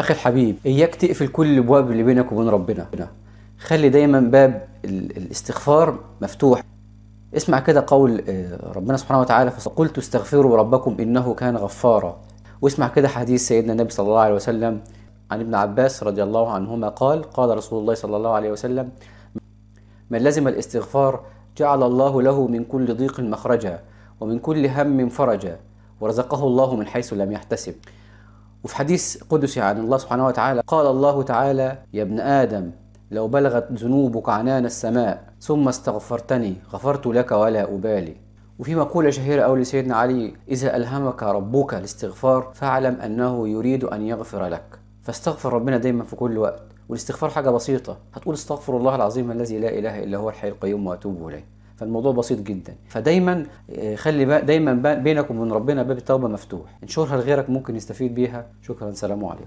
أخي الحبيب إياك تقفل كل الأبواب اللي بينك وبين ربنا خلي دايما باب الاستغفار مفتوح اسمع كده قول آه، ربنا سبحانه وتعالى فقلت استغفروا ربكم إنه كان غفارا واسمع كده حديث سيدنا النبي صلى الله عليه وسلم عن ابن عباس رضي الله عنهما قال قال رسول الله صلى الله عليه وسلم من لزم الاستغفار جعل الله له من كل ضيق مخرجا ومن كل هم فرجا ورزقه الله من حيث لم يحتسب وفي حديث قدسي عن الله سبحانه وتعالى قال الله تعالى يا ابن آدم لو بلغت ذنوبك عنان السماء ثم استغفرتني غفرت لك ولا أبالي وفي مقولة شهيرة أوي لسيدنا علي إذا ألهمك ربك الاستغفار فاعلم أنه يريد أن يغفر لك فاستغفر ربنا دايما في كل وقت والاستغفار حاجة بسيطة هتقول استغفر الله العظيم الذي لا إله إلا هو الحي القيوم وأتوب إليه فالموضوع بسيط جدا فدايما آه، خلي بقى دايما بقى بينك وبين ربنا باب التوبه مفتوح انشرها لغيرك ممكن يستفيد بيها شكرا سلام عليكم